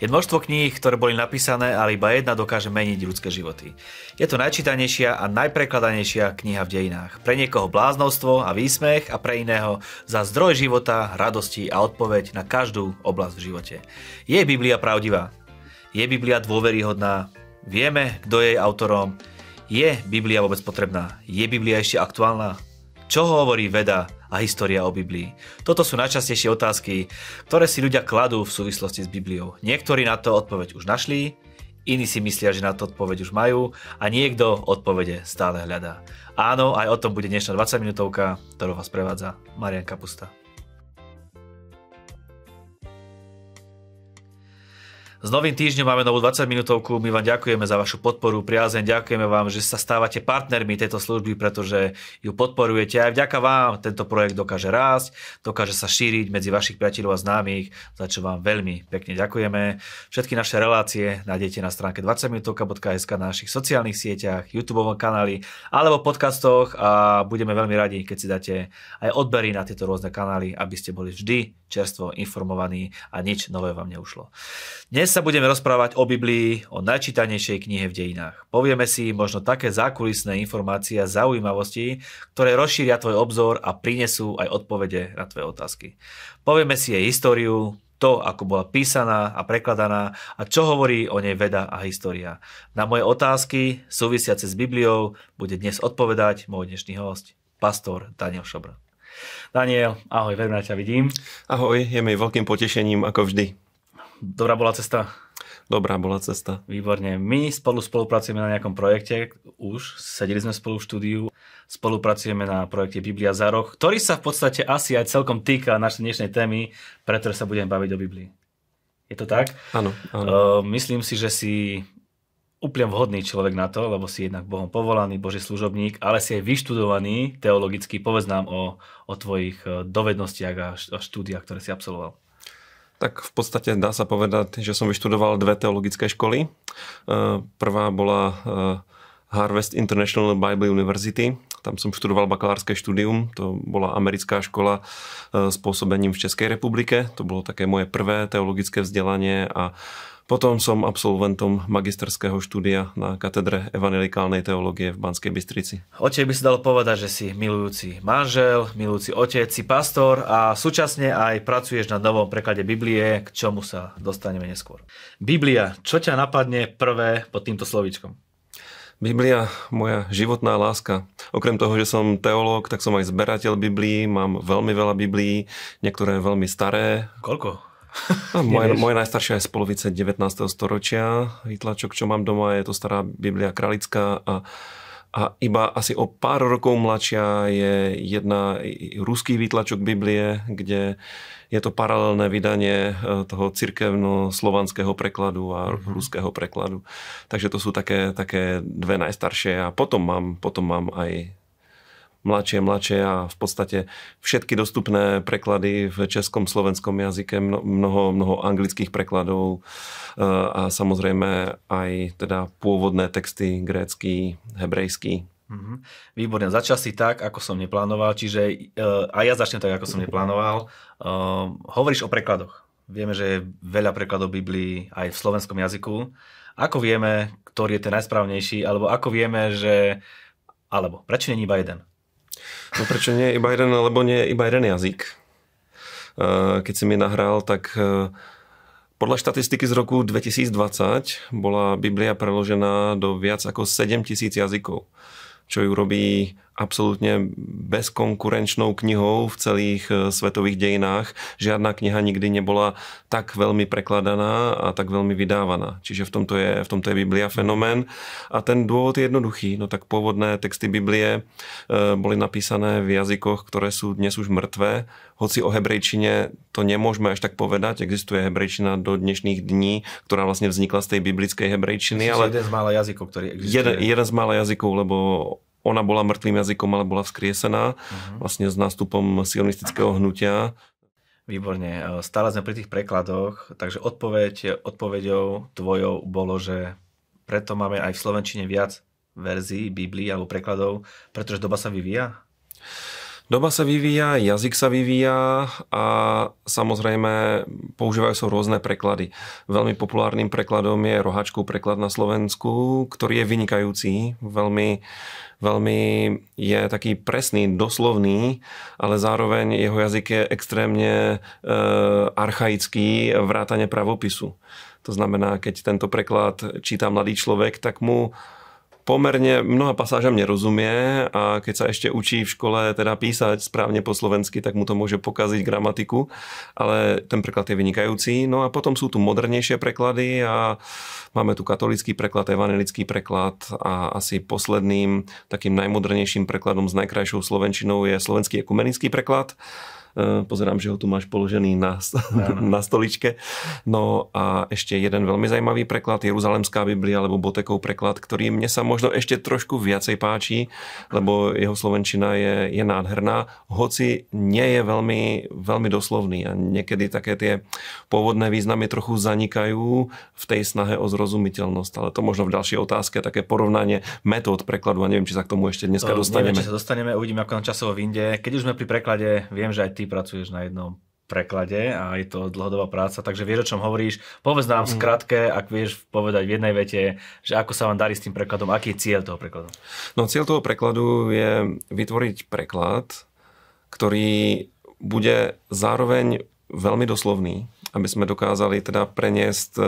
Je množstvo kníh, ktoré boli napísané, ale iba jedna dokáže meniť ľudské životy. Je to najčítanejšia a najprekladanejšia kniha v dejinách. Pre niekoho bláznostvo a výsmech a pre iného za zdroj života, radosti a odpoveď na každú oblasť v živote. Je Biblia pravdivá? Je Biblia dôveryhodná? Vieme, kto je jej autorom? Je Biblia vôbec potrebná? Je Biblia ešte aktuálna? Čo hovorí veda a história o Biblii? Toto sú najčastejšie otázky, ktoré si ľudia kladú v súvislosti s Bibliou. Niektorí na to odpoveď už našli, iní si myslia, že na to odpoveď už majú a niekto odpovede stále hľadá. Áno, aj o tom bude dnešná 20 minútovka, ktorú vás prevádza Marian Kapusta. S novým týždňom máme novú 20 minútovku. My vám ďakujeme za vašu podporu, priazeň. Ďakujeme vám, že sa stávate partnermi tejto služby, pretože ju podporujete. Aj vďaka vám tento projekt dokáže rásť, dokáže sa šíriť medzi vašich priateľov a známych, za čo vám veľmi pekne ďakujeme. Všetky naše relácie nájdete na stránke 20minutovka.sk na našich sociálnych sieťach, YouTube kanáli alebo podcastoch a budeme veľmi radi, keď si dáte aj odbery na tieto rôzne kanály, aby ste boli vždy čerstvo informovaní a nič nové vám neušlo. Dnes dnes sa budeme rozprávať o Biblii, o najčítanejšej knihe v dejinách. Povieme si možno také zákulisné informácie a zaujímavosti, ktoré rozšíria tvoj obzor a prinesú aj odpovede na tvoje otázky. Povieme si jej históriu, to, ako bola písaná a prekladaná a čo hovorí o nej veda a história. Na moje otázky súvisiace s Bibliou bude dnes odpovedať môj dnešný host, pastor Daniel Šobr. Daniel, ahoj, veľmi na ťa vidím. Ahoj, je mi veľkým potešením ako vždy. Dobrá bola cesta? Dobrá bola cesta. Výborne. My spolu spolupracujeme na nejakom projekte už, sedeli sme spolu v štúdiu, spolupracujeme na projekte Biblia za rok, ktorý sa v podstate asi aj celkom týka našej dnešnej témy, preto sa budeme baviť o Biblii. Je to tak? Áno. áno. Uh, myslím si, že si úplne vhodný človek na to, lebo si jednak Bohom povolaný, Boží služobník, ale si aj vyštudovaný teologicky. Povedz nám o, o tvojich e, dovednostiach a štúdiách, ktoré si absolvoval. Tak v podstate dá sa povedať, že som vyštudoval dve teologické školy. E, prvá bola e, Harvest International Bible University. Tam som študoval bakalárske štúdium. To bola americká škola e, s pôsobením v Českej republike. To bolo také moje prvé teologické vzdelanie a potom som absolventom magisterského štúdia na katedre evangelikálnej teológie v Banskej Bystrici. Otec by sa dal povedať, že si milujúci manžel, milujúci otec, si pastor a súčasne aj pracuješ na novom preklade Biblie, k čomu sa dostaneme neskôr. Biblia, čo ťa napadne prvé pod týmto slovíčkom? Biblia, moja životná láska. Okrem toho, že som teológ, tak som aj zberateľ Biblií, mám veľmi veľa Biblií, niektoré veľmi staré. Koľko? Moje, moje najstaršia je z polovice 19. storočia. Výtlačok, čo mám doma, je to stará Biblia kralická a a iba asi o pár rokov mladšia je jedna ruský výtlačok Biblie, kde je to paralelné vydanie e, toho cirkevno-slovanského prekladu a mm-hmm. ruského prekladu. Takže to sú také, také dve najstaršie a potom mám, potom mám aj mladšie, mladšie a v podstate všetky dostupné preklady v českom, slovenskom jazyke, mnoho, mnoho anglických prekladov e, a samozrejme aj teda pôvodné texty grécky, hebrejský. Mm-hmm. Výborne, začal si tak, ako som neplánoval, čiže uh, a ja začnem tak, ako som neplánoval. Uh, hovoríš o prekladoch. Vieme, že je veľa prekladov Biblii aj v slovenskom jazyku. Ako vieme, ktorý je ten najsprávnejší, alebo ako vieme, že... Alebo prečo nie iba jeden? No prečo nie iba jeden, lebo nie iba jeden jazyk. E, keď si mi nahral, tak e, podľa štatistiky z roku 2020 bola Biblia preložená do viac ako 7000 jazykov, čo ju robí absolútne bezkonkurenčnou knihou v celých e, svetových dejinách. Žiadna kniha nikdy nebola tak veľmi prekladaná a tak veľmi vydávaná. Čiže v tomto je, v tomto je Biblia fenomén. A ten dôvod je jednoduchý. No tak pôvodné texty Biblie e, boli napísané v jazykoch, ktoré sú dnes už mŕtvé. Hoci o hebrejčine to nemôžeme až tak povedať. Existuje hebrejčina do dnešných dní, ktorá vlastne vznikla z tej biblickej hebrejčiny. Ale jeden z mála jazykov, ktorý existuje. Jeden, jeden z mála jazykov, lebo ona bola mŕtvým jazykom, ale bola vzkriesená uh-huh. vlastne s nástupom sionistického hnutia. Výborne. E, stále sme pri tých prekladoch, takže odpoveď, odpoveďou tvojou bolo, že preto máme aj v Slovenčine viac verzií Biblii alebo prekladov, pretože doba sa vyvíja? Doba sa vyvíja, jazyk sa vyvíja a samozrejme používajú sa rôzne preklady. Veľmi populárnym prekladom je rohačkov preklad na Slovensku, ktorý je vynikajúci, veľmi, veľmi je taký presný, doslovný, ale zároveň jeho jazyk je extrémne e, archaický, vrátane pravopisu. To znamená, keď tento preklad číta mladý človek, tak mu pomerne mnoha pasážam nerozumie a keď sa ešte učí v škole teda písať správne po slovensky, tak mu to môže pokaziť gramatiku, ale ten preklad je vynikajúci. No a potom sú tu modernejšie preklady a máme tu katolický preklad, evangelický preklad a asi posledným takým najmodernejším prekladom s najkrajšou slovenčinou je slovenský ekumenický preklad. E, pozerám, že ho tu máš položený na, na stoličke. No a ešte jeden veľmi zajímavý preklad, Jeruzalemská Biblia, alebo Botekov preklad, ktorý mne sa možno ešte trošku viacej páči, lebo jeho slovenčina je, je nádherná, hoci nie je veľmi, veľmi doslovný a niekedy také tie pôvodné významy trochu zanikajú v tej snahe o zrozumiteľnosť, ale to možno v ďalšej otázke, také porovnanie metód prekladu a neviem, či sa k tomu ešte dneska dostaneme. Neviem, či sa dostaneme, uvidíme ako na časovo vyjde. Keď už sme pri preklade, viem, že aj ty ty pracuješ na jednom preklade a je to dlhodobá práca, takže vieš, o čom hovoríš. Povedz nám v mm. skratke, ak vieš povedať v jednej vete, že ako sa vám darí s tým prekladom, aký je cieľ toho prekladu? No cieľ toho prekladu je vytvoriť preklad, ktorý bude zároveň veľmi doslovný, aby sme dokázali teda preniesť e,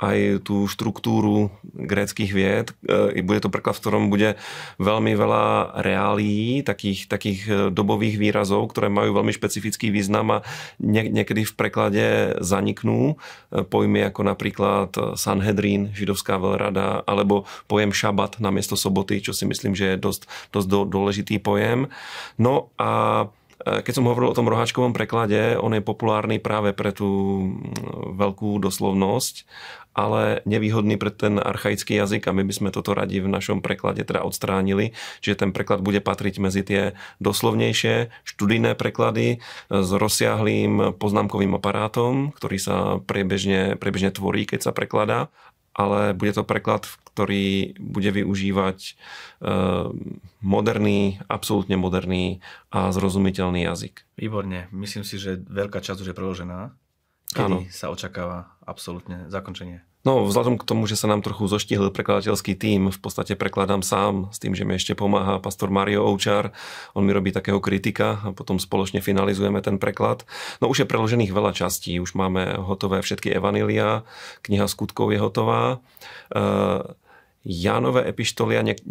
aj tú štruktúru gréckých vied. E, bude to preklad, v ktorom bude veľmi veľa reálií, takých, takých e, dobových výrazov, ktoré majú veľmi špecifický význam a niekedy v preklade zaniknú. Pojmy ako napríklad Sanhedrin, židovská veľrada, alebo pojem šabat na miesto soboty, čo si myslím, že je dosť, dosť dôležitý pojem. No a Eh, keď som hovoril o tom roháčkovom preklade, on je populárny práve pre tú mm, veľkú doslovnosť, ale nevýhodný pre ten archaický jazyk a my by sme toto radi v našom preklade teda odstránili, že ten preklad bude patriť medzi tie doslovnejšie študijné preklady s rozsiahlým poznámkovým aparátom, ktorý sa priebežne, priebežne tvorí, keď sa prekladá ale bude to preklad, ktorý bude využívať eh, moderný, absolútne moderný a zrozumiteľný jazyk. Výborne. Myslím si, že veľká časť už je preložená. Kedy ano. sa očakáva absolútne zakončenie? No, vzhľadom k tomu, že sa nám trochu zoštihl prekladateľský tým, v podstate prekladám sám s tým, že mi ešte pomáha pastor Mario Oučar. On mi robí takého kritika a potom spoločne finalizujeme ten preklad. No už je preložených veľa častí. Už máme hotové všetky evanília, kniha skutkov je hotová. E, Jánové epištoly a niek-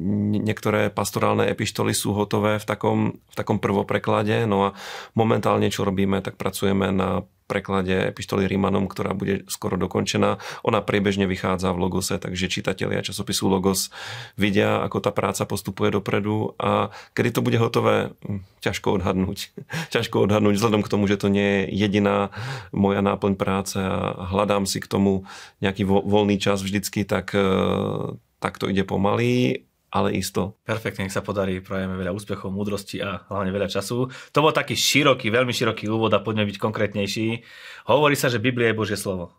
niektoré pastorálne epištoly sú hotové v takom, v takom prvopreklade. No a momentálne, čo robíme, tak pracujeme na preklade epištoly Rímanom, ktorá bude skoro dokončená. Ona priebežne vychádza v Logose, takže čitatelia časopisu Logos vidia, ako tá práca postupuje dopredu a kedy to bude hotové, hm, ťažko odhadnúť. ťažko odhadnúť, vzhľadom k tomu, že to nie je jediná moja náplň práce a hľadám si k tomu nejaký voľný čas vždycky, tak eh, tak to ide pomaly, ale isto. Perfektne, nech sa podarí, prajeme veľa úspechov, múdrosti a hlavne veľa času. To bol taký široký, veľmi široký úvod a poďme byť konkrétnejší. Hovorí sa, že Biblia je Božie slovo.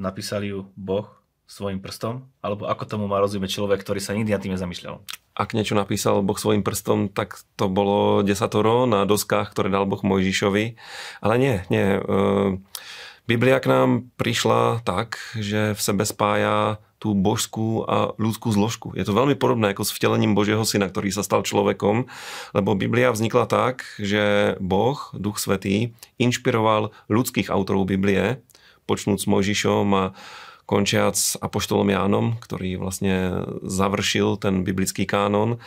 Napísal ju Boh svojim prstom? Alebo ako tomu má rozumieť človek, ktorý sa nikdy na tým nezamýšľal? Ak niečo napísal Boh svojim prstom, tak to bolo desatoro na doskách, ktoré dal Boh Mojžišovi. Ale nie, nie. Eh, Biblia k nám prišla tak, že v sebe spája tú božskú a ľudskú zložku. Je to veľmi podobné ako s vtelením Božieho syna, ktorý sa stal človekom, lebo Biblia vznikla tak, že Boh, Duch Svetý, inšpiroval ľudských autorov Biblie, počnúc Mojžišom a končiac Apoštolom Jánom, ktorý vlastne završil ten biblický kánon,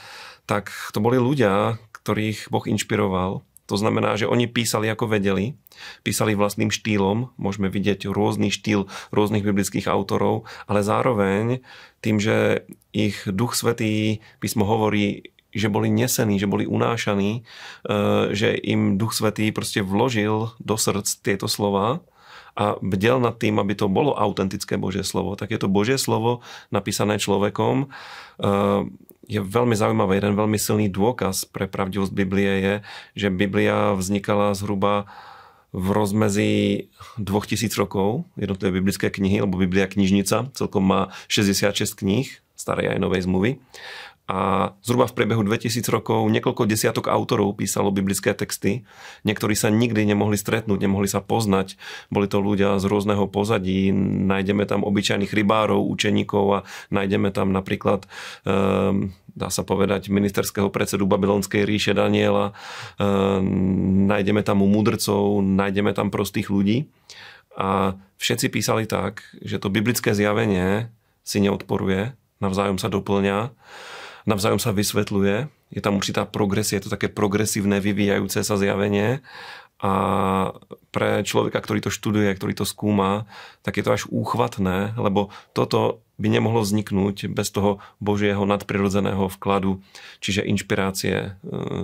tak to boli ľudia, ktorých Boh inšpiroval to znamená, že oni písali ako vedeli, písali vlastným štýlom, môžeme vidieť rôzny štýl rôznych biblických autorov, ale zároveň tým, že ich duch svetý písmo hovorí, že boli nesení, že boli unášaní, eh, že im duch svetý proste vložil do srdc tieto slova, a bdel nad tým, aby to bolo autentické Božie slovo. Tak je to Božie slovo napísané človekom, eh, je veľmi zaujímavé. Jeden veľmi silný dôkaz pre pravdivosť Biblie je, že Biblia vznikala zhruba v rozmezí 2000 rokov, jednotlivé biblické knihy, lebo Biblia knižnica, celkom má 66 kníh, starej aj novej zmluvy a zhruba v priebehu 2000 rokov niekoľko desiatok autorov písalo biblické texty. Niektorí sa nikdy nemohli stretnúť, nemohli sa poznať. Boli to ľudia z rôzneho pozadí. Nájdeme tam obyčajných rybárov, učeníkov a nájdeme tam napríklad, ehm, dá sa povedať, ministerského predsedu Babylonskej ríše Daniela. Ehm, nájdeme tam mudrcov, nájdeme tam prostých ľudí. A všetci písali tak, že to biblické zjavenie si neodporuje, navzájom sa doplňa navzájom sa vysvetľuje, je tam určitá progresia, je to také progresívne vyvíjajúce sa zjavenie a pre človeka, ktorý to študuje, ktorý to skúma, tak je to až úchvatné, lebo toto by nemohlo vzniknúť bez toho Božieho nadprirodzeného vkladu, čiže inšpirácie e,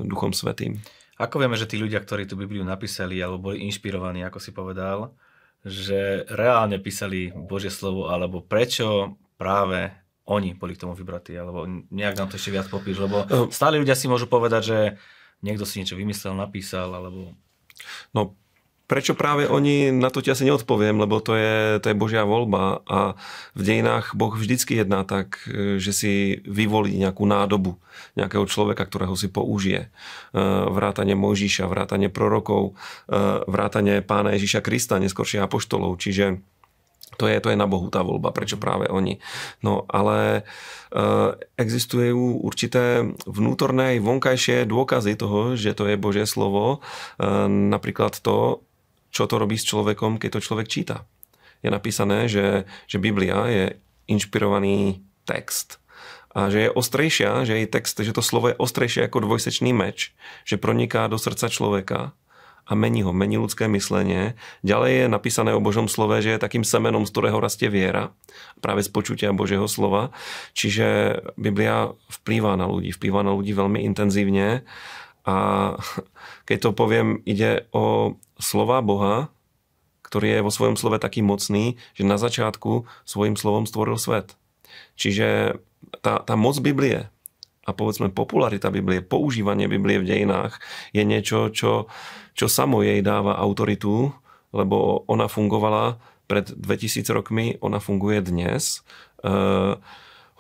Duchom Svetým. Ako vieme, že tí ľudia, ktorí tú Bibliu napísali alebo boli inšpirovaní, ako si povedal, že reálne písali Božie slovo, alebo prečo práve oni boli k tomu vybratí, alebo nejak nám to ešte viac popíš, lebo ehm. stále ľudia si môžu povedať, že niekto si niečo vymyslel, napísal, alebo... No, prečo práve oni, na to ti asi neodpoviem, lebo to je, to je Božia voľba a v dejinách Boh vždycky jedná tak, eh, že si vyvolí nejakú nádobu nejakého človeka, ktorého si použije. Eh, vrátanie Mojžiša, vrátanie prorokov, eh, vrátanie pána Ježiša Krista, neskôršie apoštolov. Čiže to je, to je na Bohu tá voľba, prečo práve oni. No ale e, existujú určité vnútorné aj vonkajšie dôkazy toho, že to je Božie slovo. E, napríklad to, čo to robí s človekom, keď to človek číta. Je napísané, že, že Biblia je inšpirovaný text a že je ostrejšia, že jej text, že to slovo je ostrejšie ako dvojsečný meč, že proniká do srdca človeka a mení ho, mení ľudské myslenie. Ďalej je napísané o Božom slove, že je takým semenom, z ktorého rastie viera, práve z počutia Božieho slova. Čiže Biblia vplýva na ľudí, vplýva na ľudí veľmi intenzívne a keď to poviem, ide o slova Boha, ktorý je vo svojom slove taký mocný, že na začiatku svojim slovom stvoril svet. Čiže tá, tá moc Biblie a povedzme popularita Biblie, používanie Biblie v dejinách je niečo, čo, čo samo jej dáva autoritu, lebo ona fungovala pred 2000 rokmi, ona funguje dnes. E,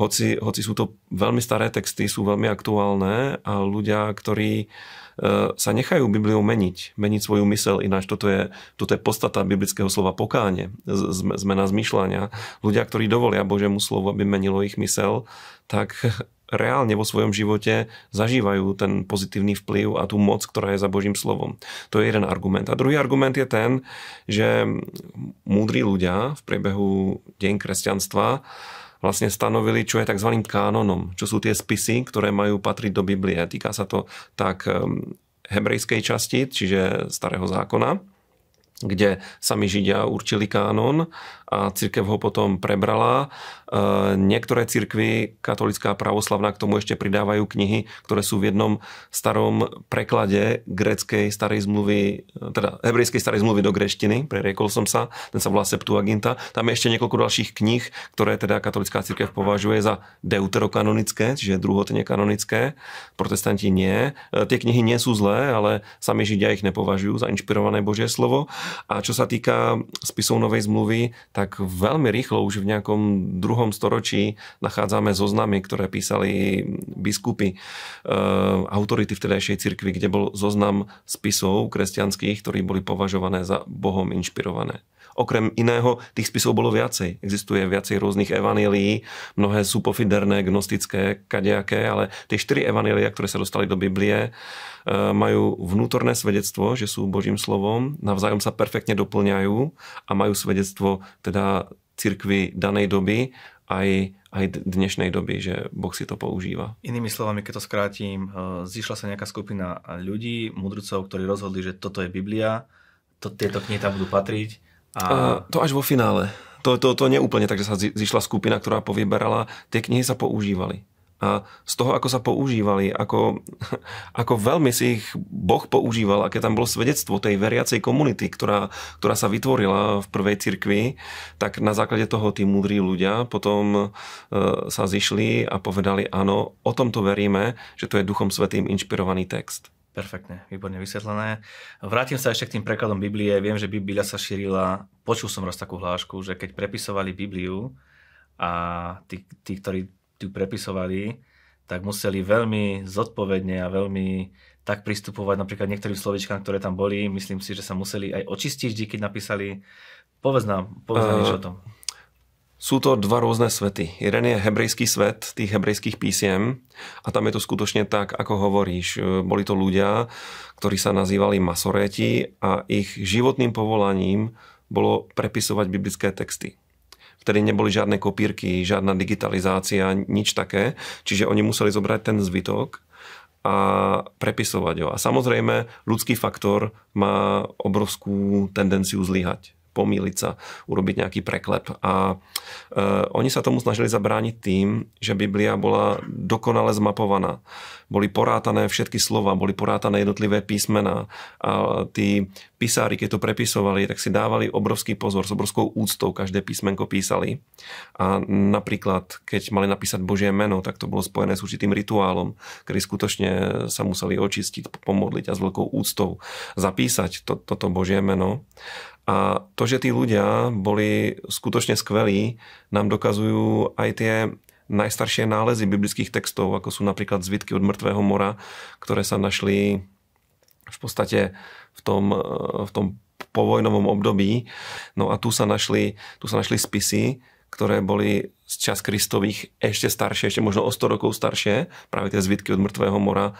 hoci, hoci sú to veľmi staré texty, sú veľmi aktuálne a ľudia, ktorí e, sa nechajú Bibliou meniť, meniť svoju mysel, ináč toto je, toto je podstata biblického slova pokáne, zmena zmyšľania. Ľudia, ktorí dovolia Božiemu slovu, aby menilo ich mysel, tak reálne vo svojom živote zažívajú ten pozitívny vplyv a tú moc, ktorá je za Božím slovom. To je jeden argument. A druhý argument je ten, že múdri ľudia v priebehu deň kresťanstva vlastne stanovili, čo je tzv. kánonom, čo sú tie spisy, ktoré majú patriť do Biblie. Týka sa to tak ehm, hebrejskej časti, čiže starého zákona, kde sami Židia určili kánon a církev ho potom prebrala. E, niektoré církvy, katolická a pravoslavná, k tomu ešte pridávajú knihy, ktoré sú v jednom starom preklade greckej starej zmluvy, teda hebrejskej starej zmluvy do greštiny, preriekol som sa, ten sa volá Septuaginta. Tam je ešte niekoľko ďalších kníh, ktoré teda katolická církev považuje za deuterokanonické, čiže druhotne kanonické, protestanti nie. E, tie knihy nie sú zlé, ale sami Židia ich nepovažujú za inšpirované Božie slovo. A čo sa týka spisov novej zmluvy, tak veľmi rýchlo už v nejakom druhom storočí nachádzame zoznamy, ktoré písali biskupy, e, autority vtedajšej cirkvi, kde bol zoznam spisov kresťanských, ktorí boli považované za Bohom inšpirované. Okrem iného, tých spisov bolo viacej. Existuje viacej rôznych evanílií, mnohé sú pofiderné, gnostické, kadejaké, ale tie štyri evanília, ktoré sa dostali do Biblie, e, majú vnútorné svedectvo, že sú Božím slovom, navzájom sa perfektne doplňajú a majú svedectvo teda cirkvi danej doby aj, aj dnešnej doby, že Boh si to používa. Inými slovami, keď to skrátim, e, zišla sa nejaká skupina ľudí, mudrcov, ktorí rozhodli, že toto je Biblia, to, tieto knihy tam budú patriť a... Uh, to až vo finále. To, to, to úplne tak, že sa zišla skupina, ktorá povyberala. Tie knihy sa používali. A z toho, ako sa používali, ako, ako veľmi si ich Boh používal, aké tam bolo svedectvo tej veriacej komunity, ktorá, ktorá sa vytvorila v prvej cirkvi, tak na základe toho tí múdri ľudia potom eh, sa zišli a povedali, áno, o tomto veríme, že to je Duchom Svetým inšpirovaný text. Perfektne, výborne vysvetlené. Vrátim sa ešte k tým prekladom Biblie. Viem, že Biblia sa šírila, počul som raz takú hlášku, že keď prepisovali Bibliu a tí, tí ktorí ju prepisovali, tak museli veľmi zodpovedne a veľmi tak pristupovať napríklad niektorým slovičkám, ktoré tam boli. Myslím si, že sa museli aj očistiť keď napísali. Povedz nám, povedz nám uh, niečo o tom. Sú to dva rôzne svety. Jeden je hebrejský svet tých hebrejských písiem a tam je to skutočne tak, ako hovoríš. E, boli to ľudia, ktorí sa nazývali masoréti a ich životným povolaním bolo prepisovať biblické texty. Vtedy neboli žiadne kopírky, žiadna digitalizácia, nič také. Čiže oni museli zobrať ten zvytok a prepisovať ho. A samozrejme, ľudský faktor má obrovskú tendenciu zlyhať pomýliť sa, urobiť nejaký preklep. A e, oni sa tomu snažili zabrániť tým, že Biblia bola dokonale zmapovaná. Boli porátané všetky slova, boli porátané jednotlivé písmená a tí Pisári, keď to prepisovali, tak si dávali obrovský pozor, s obrovskou úctou každé písmenko písali. A napríklad, keď mali napísať Božie meno, tak to bolo spojené s určitým rituálom, ktorý skutočne sa museli očistiť, pomodliť a s veľkou úctou zapísať to, toto Božie meno. A to, že tí ľudia boli skutočne skvelí, nám dokazujú aj tie najstaršie nálezy biblických textov, ako sú napríklad zvitky od mŕtvého mora, ktoré sa našli v podstate v tom, eh, v tom povojnovom období. No a tu sa našli, tu sa našli spisy, ktoré boli z čas Kristových ešte staršie, ešte možno o 100 rokov staršie, práve tie zvitky od mŕtvého mora.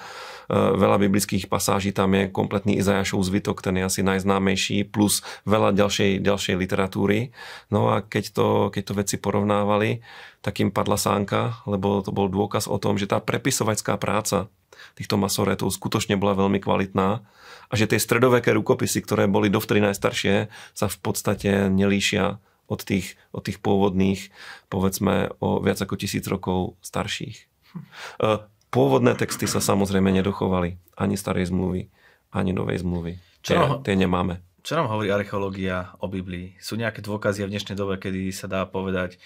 Eh, veľa biblických pasáží, tam je kompletný Izajašov zvitok, ten je asi najznámejší, plus veľa ďalšej, ďalšej literatúry. No a keď to, keď to veci porovnávali, tak im padla sánka, lebo to bol dôkaz o tom, že tá prepisovacká práca, týchto masoretov skutočne bola veľmi kvalitná a že tie stredoveké rukopisy, ktoré boli dovtedy najstaršie, sa v podstate nelíšia od tých, od tých pôvodných, povedzme, o viac ako tisíc rokov starších. E, pôvodné texty sa samozrejme nedochovali. Ani starej zmluvy, ani novej zmluvy. Čo tie, nám, tie nemáme. Čo nám hovorí archeológia o Biblii? Sú nejaké dôkazy v dnešnej dobe, kedy sa dá povedať,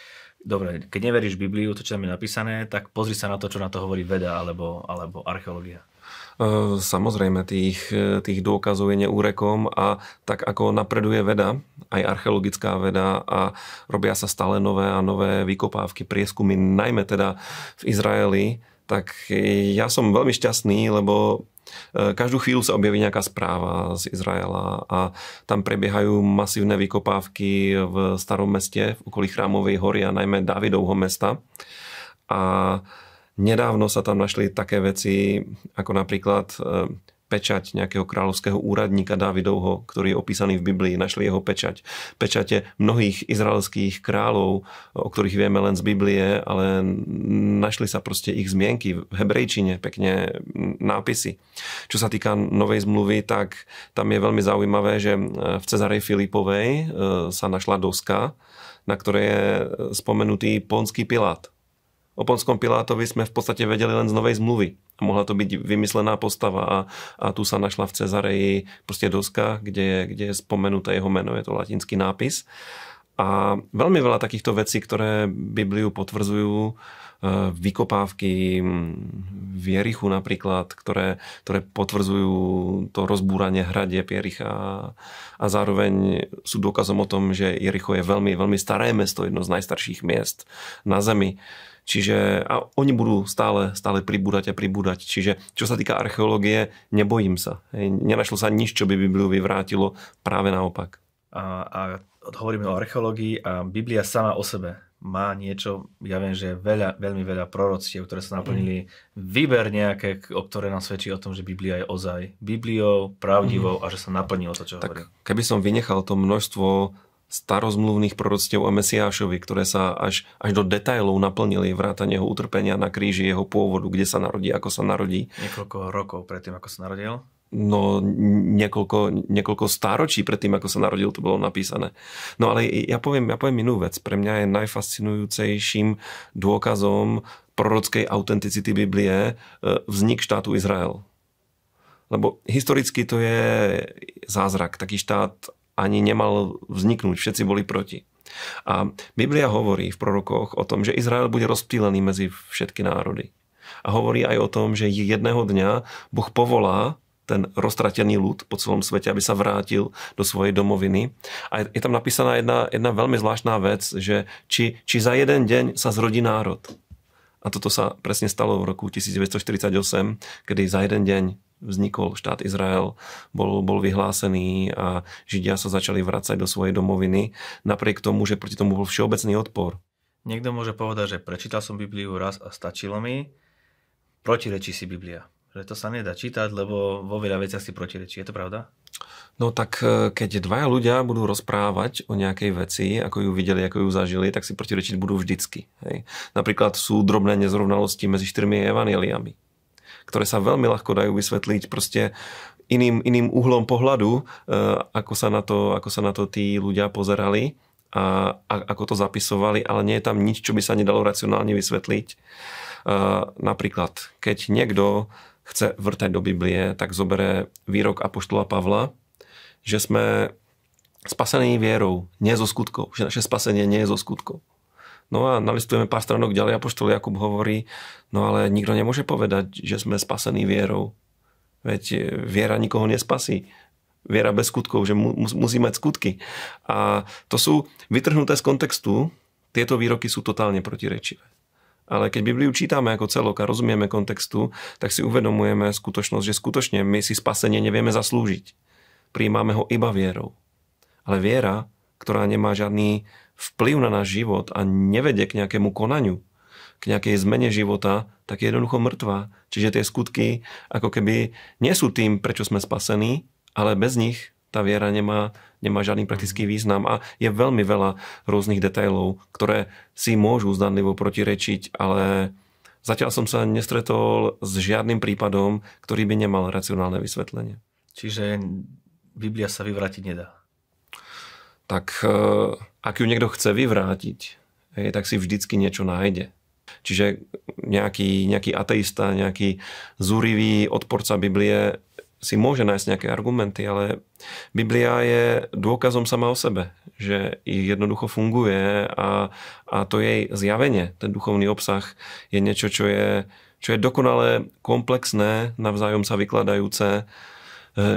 dobre, keď neveríš Bibliu, to, čo tam je napísané, tak pozri sa na to, čo na to hovorí veda alebo, alebo archeológia. E, samozrejme, tých, e, tých dôkazov je neúrekom a tak ako napreduje veda, aj archeologická veda a robia sa stále nové a nové vykopávky, prieskumy, najmä teda v Izraeli, tak ja som veľmi šťastný, lebo E, každú chvíľu sa objaví nejaká správa z Izraela a tam prebiehajú masívne vykopávky v starom meste, v okolí Chrámovej hory a najmä Dávidovho mesta. A nedávno sa tam našli také veci, ako napríklad e, pečať nejakého kráľovského úradníka Dávidovho, ktorý je opísaný v Biblii, našli jeho pečať. Pečate mnohých izraelských kráľov, o ktorých vieme len z Biblie, ale našli sa proste ich zmienky v hebrejčine, pekne nápisy. Čo sa týka Novej zmluvy, tak tam je veľmi zaujímavé, že v Cezarej Filipovej e, sa našla doska, na ktorej je spomenutý ponský Pilát o Ponskom Pilátovi sme v podstate vedeli len z novej zmluvy. A mohla to byť vymyslená postava a, a tu sa našla v Cezareji proste doska, kde, kde je spomenuté jeho meno, je to latinský nápis. A veľmi veľa takýchto vecí, ktoré Bibliu potvrdzujú, e, vykopávky v Jerichu napríklad, ktoré, ktoré potvrdzujú to rozbúranie hrade Piericha a zároveň sú dôkazom o tom, že Jericho je veľmi, veľmi staré mesto, jedno z najstarších miest na Zemi. Čiže a oni budú stále, stále pribúdať a pribúdať. Čiže čo sa týka archeológie, nebojím sa. Hej, nenašlo sa nič, čo by Bibliu vyvrátilo, práve naopak. A, a hovoríme o archeológii a Biblia sama o sebe má niečo, ja viem, že veľa, veľmi veľa proroctiev, ktoré sa naplnili. Mhm. Vyber nejaké, o ktoré nám svedčí o tom, že Biblia je ozaj Bibliou, pravdivou mhm. a že sa naplnilo to, čo tak, hovorí. Keby som vynechal to množstvo starozmluvných proroctiev o Mesiášovi, ktoré sa až, až do detajlov naplnili vrátane jeho utrpenia na kríži, jeho pôvodu, kde sa narodí, ako sa narodí. Niekoľko rokov predtým, ako sa narodil? No, niekoľko, niekoľko stáročí predtým, ako sa narodil, to bolo napísané. No ale ja poviem, ja poviem inú vec. Pre mňa je najfascinujúcejším dôkazom prorockej autenticity Biblie e, vznik štátu Izrael. Lebo historicky to je zázrak. Taký štát ani nemal vzniknúť. Všetci boli proti. A Biblia hovorí v prorokoch o tom, že Izrael bude rozptýlený medzi všetky národy. A hovorí aj o tom, že jedného dňa Boh povolá ten roztratený ľud po celom svete, aby sa vrátil do svojej domoviny. A je tam napísaná jedna, jedna veľmi zvláštná vec, že či, či za jeden deň sa zrodí národ. A toto sa presne stalo v roku 1948, kedy za jeden deň vznikol štát Izrael, bol, bol vyhlásený a Židia sa začali vracať do svojej domoviny, napriek tomu, že proti tomu bol všeobecný odpor. Niekto môže povedať, že prečítal som Bibliu raz a stačilo mi, protirečí si Biblia. Že to sa nedá čítať, lebo vo veľa veciach si protirečí. Je to pravda? No tak e, keď dvaja ľudia budú rozprávať o nejakej veci, ako ju videli, ako ju zažili, tak si protirečiť budú vždycky. Hej. Napríklad sú drobné nezrovnalosti medzi štyrmi evanieliami ktoré sa veľmi ľahko dajú vysvetliť proste iným, iným uhlom pohľadu, e, ako sa na to, ako sa na to tí ľudia pozerali a, a ako to zapisovali, ale nie je tam nič, čo by sa nedalo racionálne vysvetliť. E, napríklad, keď niekto chce vrtať do Biblie, tak zobere výrok Apoštola Pavla, že sme spasení vierou, nie zo skutkov. Že naše spasenie nie je zo skutkov. No a nalistujeme pár stranok ďalej, poštol Jakub hovorí, no ale nikto nemôže povedať, že sme spasení vierou. Veď e, viera nikoho nespasí. Viera bez skutkov, že mu, musí mať skutky. A to sú vytrhnuté z kontextu, tieto výroky sú totálne protirečivé. Ale keď Bibliu čítame ako celok a rozumieme kontextu, tak si uvedomujeme skutočnosť, že skutočne my si spasenie nevieme zaslúžiť. Príjmame ho iba vierou. Ale viera, ktorá nemá žiadny vplyv na náš život a nevedie k nejakému konaniu, k nejakej zmene života, tak je jednoducho mŕtva. Čiže tie skutky ako keby nie sú tým, prečo sme spasení, ale bez nich tá viera nemá, nemá žiadny mhm. praktický význam a je veľmi veľa rôznych detailov, ktoré si môžu zdanlivo protirečiť, ale zatiaľ som sa nestretol s žiadnym prípadom, ktorý by nemal racionálne vysvetlenie. Čiže Biblia sa vyvrátiť nedá tak e, ak ju niekto chce vyvrátiť, hej, tak si vždycky niečo nájde. Čiže nejaký, nejaký ateista, nejaký zúrivý odporca Biblie si môže nájsť nejaké argumenty, ale Biblia je dôkazom sama o sebe, že jednoducho funguje a, a to jej zjavenie, ten duchovný obsah je niečo, čo je, čo je dokonale komplexné, navzájom sa vykladajúce,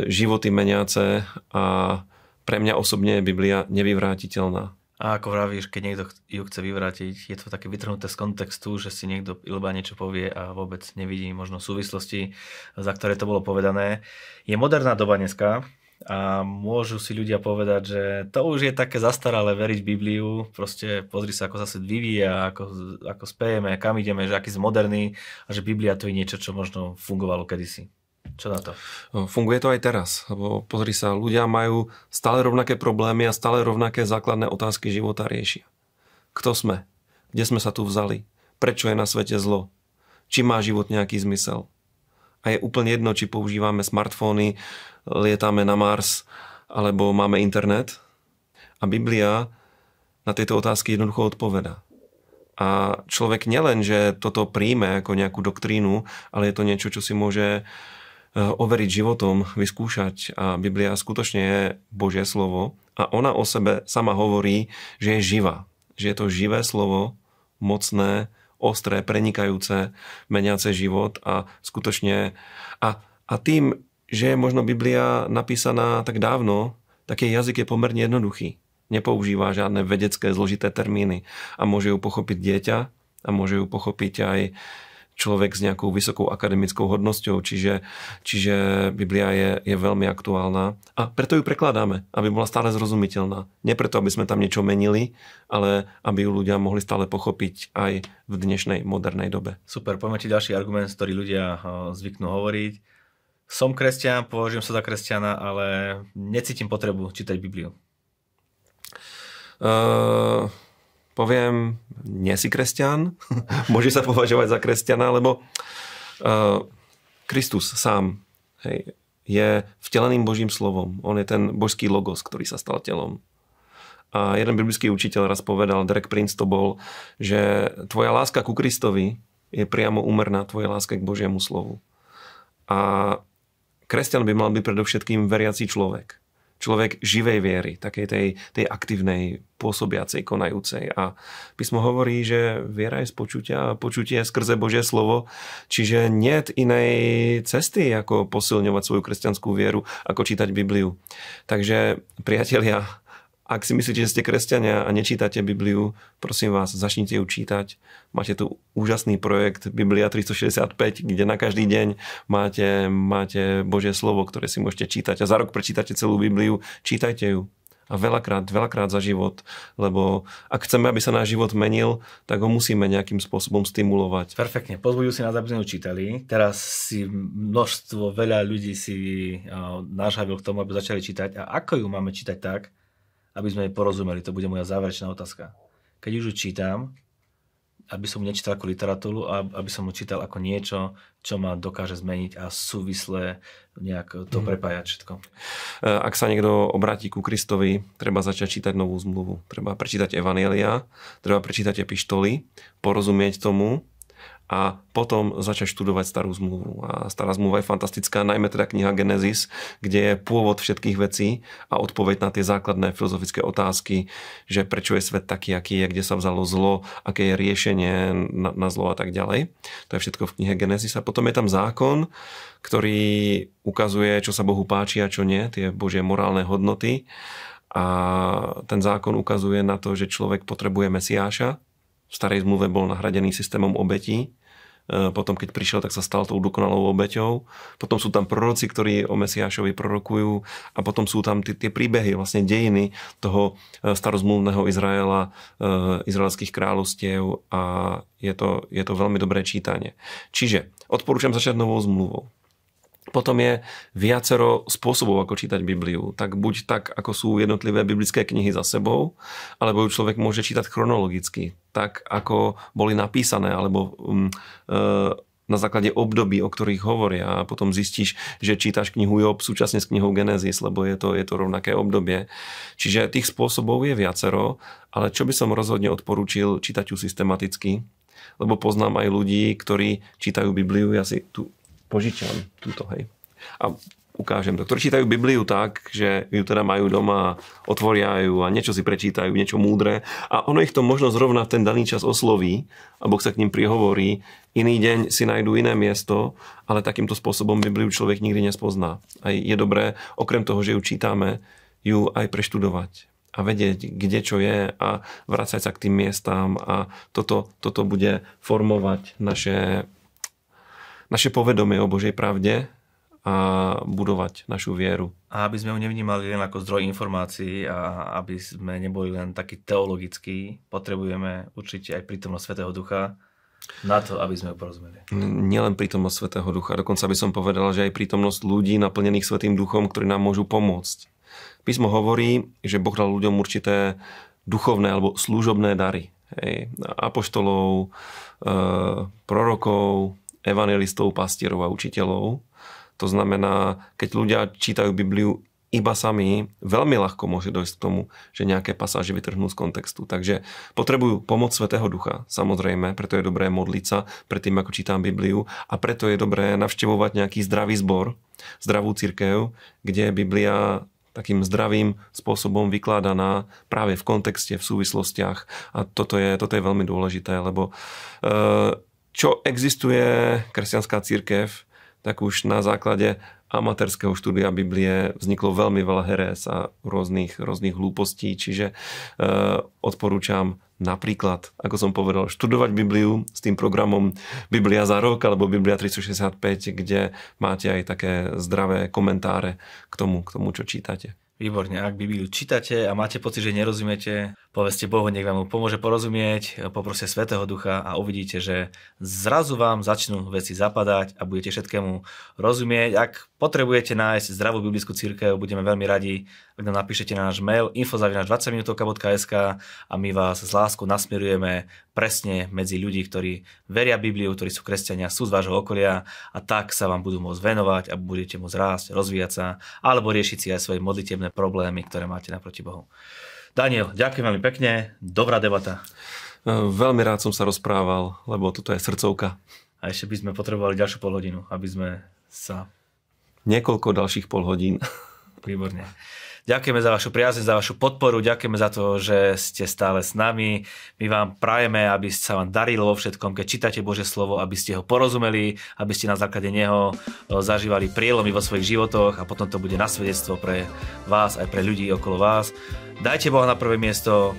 životy meniace a pre mňa osobne je Biblia nevyvrátiteľná. A ako vravíš, keď niekto ju chce vyvrátiť, je to také vytrhnuté z kontextu, že si niekto iba niečo povie a vôbec nevidí možno súvislosti, za ktoré to bolo povedané. Je moderná doba dneska, a môžu si ľudia povedať, že to už je také zastaralé veriť Bibliu, proste pozri sa, ako sa svet vyvíja, ako, ako spejeme, kam ideme, že aký sme moderný a že Biblia to je niečo, čo možno fungovalo kedysi. Čo na to? Ehm, funguje to aj teraz, lebo pozri sa, ľudia majú stále rovnaké problémy a stále rovnaké základné otázky života riešia. Kto sme? Kde sme sa tu vzali? Prečo je na svete zlo? Či má život nejaký zmysel? A je úplne jedno, či používame smartfóny, lietáme na Mars, alebo máme internet. A Biblia na tieto otázky jednoducho odpoveda. A človek nielen, že toto príjme ako nejakú doktrínu, ale je to niečo, čo si môže uh, Eh, overiť životom, vyskúšať a Biblia skutočne je Božie slovo a ona o sebe sama hovorí, že je živá. Že je to živé slovo, mocné, ostré, prenikajúce, meniace život a skutočne... A, a tým, že je možno Biblia napísaná tak dávno, tak jej jazyk je pomerne jednoduchý. Nepoužíva žiadne vedecké zložité termíny a môže ju pochopiť dieťa a môže ju pochopiť aj človek s nejakou vysokou akademickou hodnosťou, čiže, čiže Biblia je, je veľmi aktuálna a preto ju prekladáme, aby bola stále zrozumiteľná. Nie preto, aby sme tam niečo menili, ale aby ju ľudia mohli stále pochopiť aj v dnešnej modernej dobe. Super, poďme ti ďalší argument, ktorý ľudia eh, zvyknú hovoriť. Som kresťan, považujem sa za kresťana, ale necítim potrebu čítať Bibliu. Uh poviem, nie si kresťan, môže sa považovať za kresťana, lebo uh, Kristus sám hej, je vteleným Božím slovom. On je ten božský logos, ktorý sa stal telom. A jeden biblický učiteľ raz povedal, Derek Prince to bol, že tvoja láska ku Kristovi je priamo úmerná tvojej láske k Božiemu slovu. A kresťan by mal byť predovšetkým veriaci človek človek živej viery, takej tej, tej aktívnej, pôsobiacej, konajúcej. A písmo hovorí, že viera je z počutia a počutie je skrze Božie slovo, čiže niet inej cesty, ako posilňovať svoju kresťanskú vieru, ako čítať Bibliu. Takže, priatelia, ak si myslíte, že ste kresťania a nečítate Bibliu, prosím vás, začnite ju čítať. Máte tu úžasný projekt Biblia 365, kde na každý deň máte, máte Božie slovo, ktoré si môžete čítať. A za rok prečítate celú Bibliu, čítajte ju. A veľakrát, veľakrát za život, lebo ak chceme, aby sa náš život menil, tak ho musíme nejakým spôsobom stimulovať. Perfektne, pozbujú si nás, aby sme ju čítali. Teraz si množstvo, veľa ľudí si uh, k tomu, aby začali čítať. A ako ju máme čítať tak, aby sme jej porozumeli. To bude moja záverečná otázka. Keď už ju čítam, aby som nečítal ako literatúru, aby som ju čítal ako niečo, čo ma dokáže zmeniť a súvisle nejak to mhm. prepájať všetko. E, ak sa niekto obráti ku Kristovi, treba začať čítať novú zmluvu. Treba prečítať Evanielia, treba prečítať epištoly, porozumieť tomu a potom začať študovať starú zmluvu. A stará zmluva je fantastická, najmä teda kniha Genesis, kde je pôvod všetkých vecí a odpoveď na tie základné filozofické otázky, že prečo je svet taký, aký je, kde sa vzalo zlo, aké je riešenie na, na zlo a tak ďalej. To je všetko v knihe Genesis. A potom je tam zákon, ktorý ukazuje, čo sa Bohu páči a čo nie, tie Božie morálne hodnoty. A ten zákon ukazuje na to, že človek potrebuje Mesiáša, v starej zmluve bol nahradený systémom obetí, E, potom keď prišiel, tak sa stal tou dokonalou obeťou. Potom sú tam proroci, ktorí o Mesiášovi prorokujú a potom sú tam tie, tie príbehy, vlastne dejiny toho e, starozmluvného Izraela, e, izraelských kráľovstiev a je to, je to veľmi dobré čítanie. Čiže odporúčam začať novou zmluvou. Potom je viacero spôsobov, ako čítať Bibliu. Tak buď tak, ako sú jednotlivé biblické knihy za sebou, alebo ju človek môže čítať chronologicky tak, ako boli napísané, alebo um, uh, na základe období, o ktorých hovoria a potom zistíš, že čítaš knihu Job súčasne s knihou Genesis, lebo je to, je to rovnaké obdobie. Čiže tých spôsobov je viacero, ale čo by som rozhodne odporúčil čítať ju systematicky, lebo poznám aj ľudí, ktorí čítajú Bibliu, ja si tu požičam túto, hej. A ukážem to. Ktorí čítajú Bibliu tak, že ju teda majú doma, otvoria ju a niečo si prečítajú, niečo múdre a ono ich to možno zrovna v ten daný čas osloví a Boh sa k ním prihovorí. Iný deň si nájdú iné miesto, ale takýmto spôsobom Bibliu človek nikdy nespozná. A je dobré, okrem toho, že ju čítame, ju aj preštudovať a vedieť, kde čo je a vrácať sa k tým miestám a toto, toto bude formovať naše, naše povedomie o Božej pravde a budovať našu vieru. A aby sme ju nevnímali len ako zdroj informácií a aby sme neboli len takí teologickí, potrebujeme určite aj prítomnosť Svetého Ducha na to, aby sme ju porozumeli. Nielen prítomnosť Svetého Ducha, dokonca by som povedal, že aj prítomnosť ľudí naplnených Svetým Duchom, ktorí nám môžu pomôcť. Písmo hovorí, že Boh dal ľuďom určité duchovné alebo služobné dary. Hej. Apoštolov, e, prorokov, evangelistov, pastierov a učiteľov. To znamená, keď ľudia čítajú Bibliu iba sami, veľmi ľahko môže dojsť k tomu, že nejaké pasáže vytrhnú z kontextu. Takže potrebujú pomoc Svetého Ducha, samozrejme, preto je dobré modliť sa tým, ako čítam Bibliu a preto je dobré navštevovať nejaký zdravý zbor, zdravú církev, kde je Biblia takým zdravým spôsobom vykladaná práve v kontexte, v súvislostiach. A toto je, toto je veľmi dôležité, lebo eh, čo existuje kresťanská církev, tak už na základe amatérskeho štúdia Biblie vzniklo veľmi veľa herés a rôznych, rôznych hlúpostí, čiže e, odporúčam napríklad, ako som povedal, študovať Bibliu s tým programom Biblia za rok alebo Biblia 365, kde máte aj také zdravé komentáre k tomu, k tomu čo čítate. Výborne, ak Bibliu čítate a máte pocit, že nerozumiete, poveste Bohu, nech vám pomôže porozumieť, poproste Svetého Ducha a uvidíte, že zrazu vám začnú veci zapadať a budete všetkému rozumieť. Ak potrebujete nájsť zdravú biblickú církev, budeme veľmi radi, ak nám napíšete na náš mail infozavinač20minutovka.sk a my vás s láskou nasmerujeme presne medzi ľudí, ktorí veria Bibliu, ktorí sú kresťania, sú z vášho okolia a tak sa vám budú môcť venovať a budete môcť rásť, rozvíjať sa alebo riešiť si aj svoje modlitebné osobné problémy, ktoré máte naproti Bohu. Daniel, ďakujem veľmi pekne, dobrá debata. E, veľmi rád som sa rozprával, lebo toto je srdcovka. A ešte by sme potrebovali ďalšiu polhodinu, aby sme sa... Niekoľko ďalších polhodín. Výborne. Ďakujeme za vašu priazň, za vašu podporu, ďakujeme za to, že ste stále s nami. My vám prajeme, aby sa vám darilo vo všetkom, keď čítate Bože slovo, aby ste ho porozumeli, aby ste na základe neho zažívali prielomy vo svojich životoch a potom to bude na svedectvo pre vás aj pre ľudí okolo vás. Dajte Boha na prvé miesto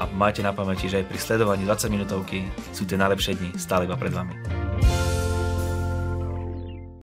a majte na pamäti, že aj pri sledovaní 20 minútovky sú tie najlepšie dni stále iba pred vami.